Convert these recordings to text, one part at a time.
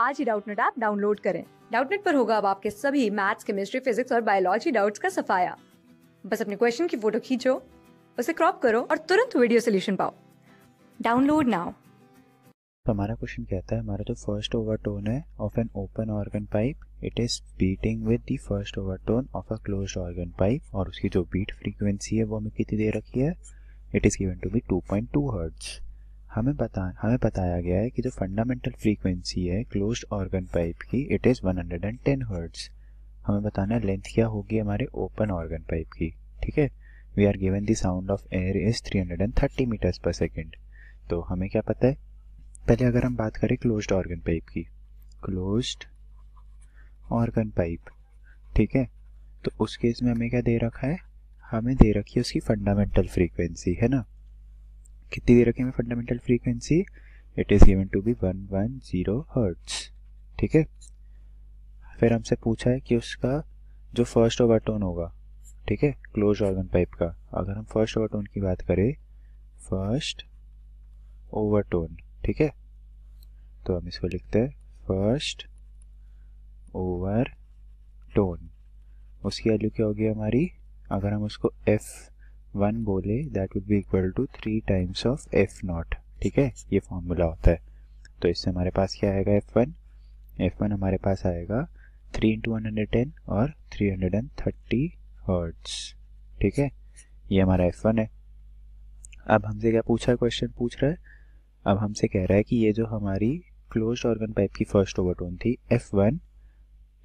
आज ही Doubtnut app download करें डाउटनेट पर होगा अब आपके सभी मैथ्स केमिस्ट्री फिजिक्स और बायोलॉजी डाउट्स का सफाया बस अपने क्वेश्चन की फोटो खींचो उसे क्रॉप करो और तुरंत वीडियो सोल्यूशन पाओ डाउनलोड नाउ हमारा क्वेश्चन कहता है हमारा जो फर्स्ट ओवरटोन है of an open organ pipe it is beating with the first overtone of a close organ pipe और उसकी जो बीट फ्रीक्वेंसी है वो हमें कितनी दे रखी है it is given to be 2.2 hertz हमें बता हमें बताया गया है कि जो फंडामेंटल फ्रीक्वेंसी है क्लोज्ड ऑर्गन पाइप की इट इज़ 110 हर्ट्स हमें बताना है लेंथ क्या होगी हमारे ओपन ऑर्गन पाइप की ठीक है we are given the sound of air is 330 metres per second तो हमें क्या पता है पहले अगर हम बात करें क्लोज्ड ऑर्गन पाइप की क्लोज ऑर्गन पाइप ठीक है तो उस केस में हमें क्या दे रखा है हमें दे रखी है उसकी फंडामेंटल फ्रीक्वेंसी है ना कितनी दे रखी है fundamental frequency it is given to be one one zero hertz ठीक है फिर हमसे पूछा है कि उसका जो फर्स्ट ओवरटोन होगा ठीक है क्लोज ऑर्गन पाइप का अगर हम फर्स्ट ओवरटोन की बात करें फर्स्ट ओवरटोन ठीक है तो हम इसको लिखते हैं फर्स्ट ओवर टोन उसकी वैल्यू क्या होगी हमारी अगर हम उसको एफ वन बोले that would be equal to three times of F not ठीक है ये फॉर्मूला होता है तो इससे हमारे पास क्या आएगा एफ वन एफ वन हमारे पास आएगा three into one hundred ten और three hundred and thirty hertz ठीक है ये हमारा एफ वन है अब हमसे क्या पूछा क्वेश्चन पूछ रहा है अब हमसे कह रहा है कि ये जो हमारी क्लोज ऑर्गन पाइप की फर्स्ट ओवरटोन थी F one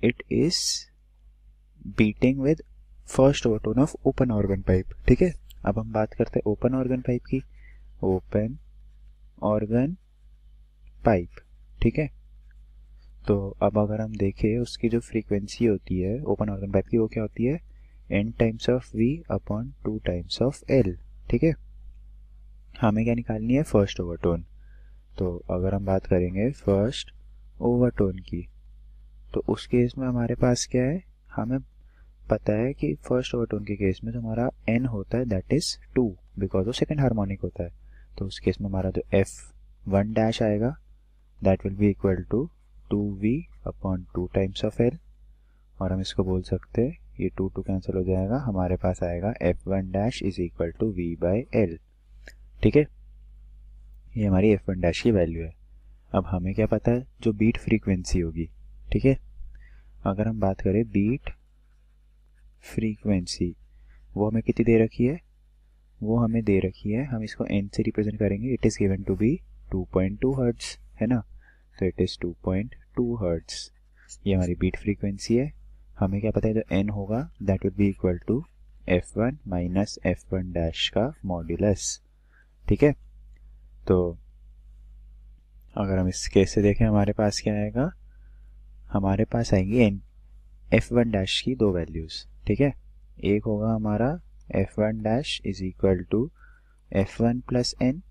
it is beating with first tone of open organ pipe ठीक है अब हम बात करते हैं ओपन ऑर्गन पाइप की ओपन ऑर्गन पाइप ठीक है तो अब अगर हम देखें उसकी जो फ्रीक्वेंसी होती है ओपन ऑर्गन पाइप की वो क्या होती है N times of V upon two times of L ठीक है हमें क्या निकालनी है फर्स्ट ओवरटोन तो अगर हम बात करेंगे फर्स्ट ओवरटोन की तो उस केस में हमारे पास क्या है हमें पता है कि फर्स्ट ओवरटोन के केस में जो तो हमारा एन होता है दैट इज़ टू बिकॉज वो सेकेंड हारमोनिक होता है तो उस केस में हमारा जो एफ वन डैश आएगा that will be equal to two V upon two times of L और हम इसको बोल सकते हैं ये टू टू कैंसिल हो जाएगा हमारे पास आएगा F one dash is equal to V by L ठीक है ये हमारी एफ वन डैश की वैल्यू है अब हमें क्या पता है जो बीट फ्रीक्वेंसी होगी ठीक है अगर हम बात करें बीट फ्रीक्वेंसी वो हमें कितनी दे रखी है वो हमें दे रखी है हम इसको एन से रिप्रेजेंट करेंगे it is given to be 2.2 point hertz है ना तो इट इज़ 2.2 पॉइंट हर्ट्स ये हमारी बीट फ्रीक्वेंसी है हमें क्या पता है जो एन होगा that would be equal to F one minus F one dash का मॉड्यूलस ठीक है तो अगर हम इस केस से देखें हमारे पास क्या आएगा हमारे पास आएंगी एन एफ वन डैश की दो वैल्यूज़ ठीक है एक होगा हमारा F one dash is equal to F one plus N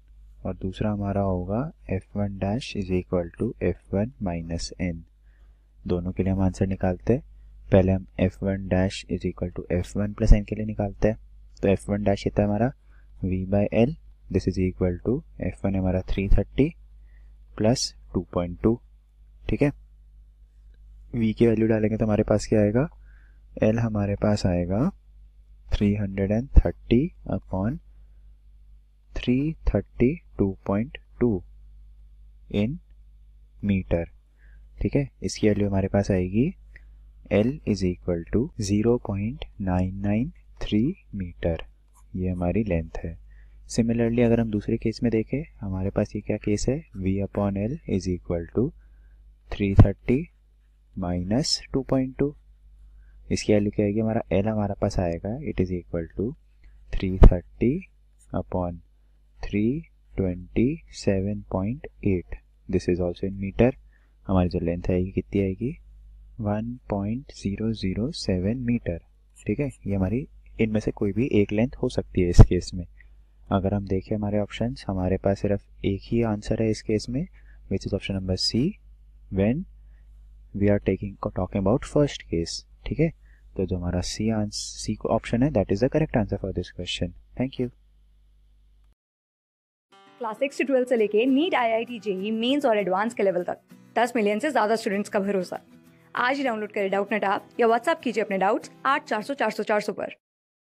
और दूसरा हमारा होगा F one dash is equal to F one minus N दोनों के लिए हम आंसर निकालते हैं पहले हम F one dash is equal to F one plus N के लिए निकालते हैं तो एफ वन डैश कितना है हमारा V by L this is equal to F one हमारा three thirty plus two point two ठीक है वी की वैल्यू डालेंगे तो हमारे पास क्या आएगा एल हमारे पास आएगा three hundred and thirty upon three thirty two point two in metre ठीक है इसकी वैल्यू हमारे पास आएगी L is equal to zero point nine nine three metre ये हमारी लेंथ है सिमिलरली अगर हम दूसरे केस में देखें हमारे पास ये क्या केस है V upon L is equal to three thirty minus two point two इसकी वैल्यू क्या आएगी हमारा एल हमारे पास आएगा it is equal to three thirty upon three twenty seven point eight this is also in metre हमारी जो length आएगी कितनी आएगी one point zero zero seven metre ठीक है ये हमारी इनमें से कोई भी एक लेंथ हो सकती है इस केस में अगर हम देखें हमारे ऑप्शंस हमारे पास सिर्फ एक ही आंसर है इस केस में which is option number C when we are taking talking about first case ठीक है तो जो हमारा सी सी को ऑप्शन है that is the correct answer for this question thank you class six से ट्वेल्थ से लेके NEET I I T JEE Mains और एडवांस के लेवल तक दस मिलियन से ज्यादा स्टूडेंट्स का भरोसा आज ही डाउनलोड करें डाउट नेट आप या व्हाट्सअप कीजिए अपने डाउट्स आठ चार सौ चार सौ चार सौ पर